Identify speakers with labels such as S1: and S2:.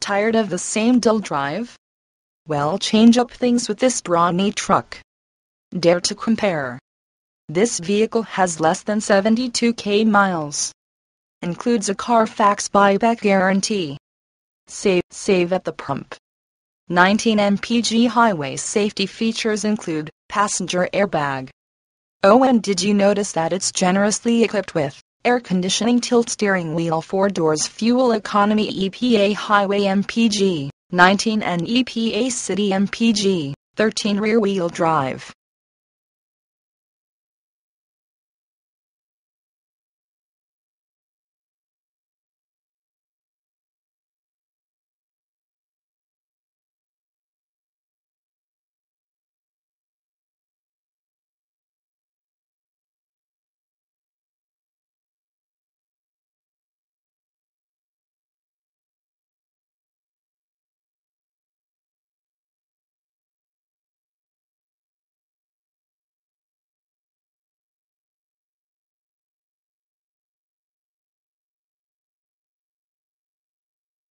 S1: Tired of the same dull drive? Well, change up things with this brawny truck. Dare to compare. This vehicle has less than 72k miles. Includes a Carfax buyback guarantee. Save, save at the pump. 19 mpg highway safety features include passenger airbag. Oh and did you notice that it's generously equipped with air conditioning tilt steering wheel 4 doors fuel economy EPA highway MPG, 19 and EPA city MPG, 13 rear wheel drive.